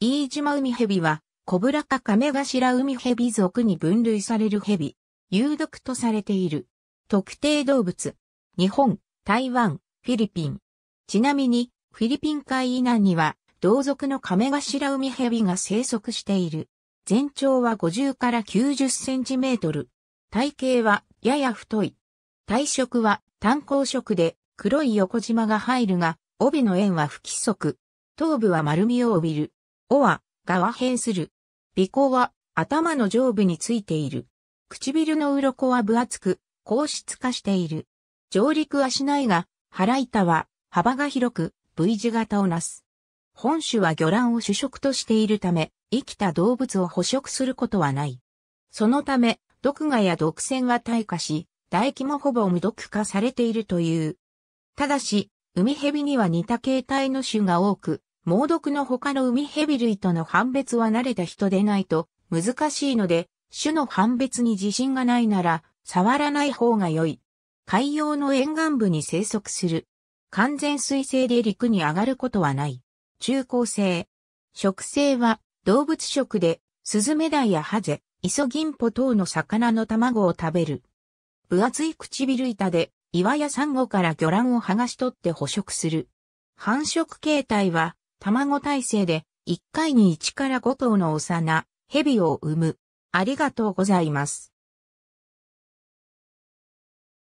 飯島海蛇は、コブラカカメガシラ海蛇属に分類される蛇。有毒とされている。特定動物。日本、台湾、フィリピン。ちなみに、フィリピン海以南には、同族のカメガシラ海蛇が生息している。全長は50から90センチメートル。体型は、やや太い。体色は、単行色で、黒い横縞が入るが、帯の円は不規則。頭部は丸みを帯びる。尾は、側変する。鼻孔は、頭の上部についている。唇の鱗は分厚く、硬質化している。上陸はしないが、腹板は、幅が広く、V 字型をなす。本種は魚卵を主食としているため、生きた動物を捕食することはない。そのため、毒牙や毒腺は退化し、唾液もほぼ無毒化されているという。ただし、海蛇には似た形態の種が多く、猛毒の他の海蛇類との判別は慣れた人でないと難しいので、種の判別に自信がないなら、触らない方が良い。海洋の沿岸部に生息する。完全水性で陸に上がることはない。中高生。食性は動物食で、スズメダイやハゼ、イソギンポ等の魚の卵を食べる。分厚い唇板で岩やサンゴから魚卵を剥がし取って捕食する。繁殖形態は卵体制で1回に1から5頭の幼、蛇を産む。ありがとうございます。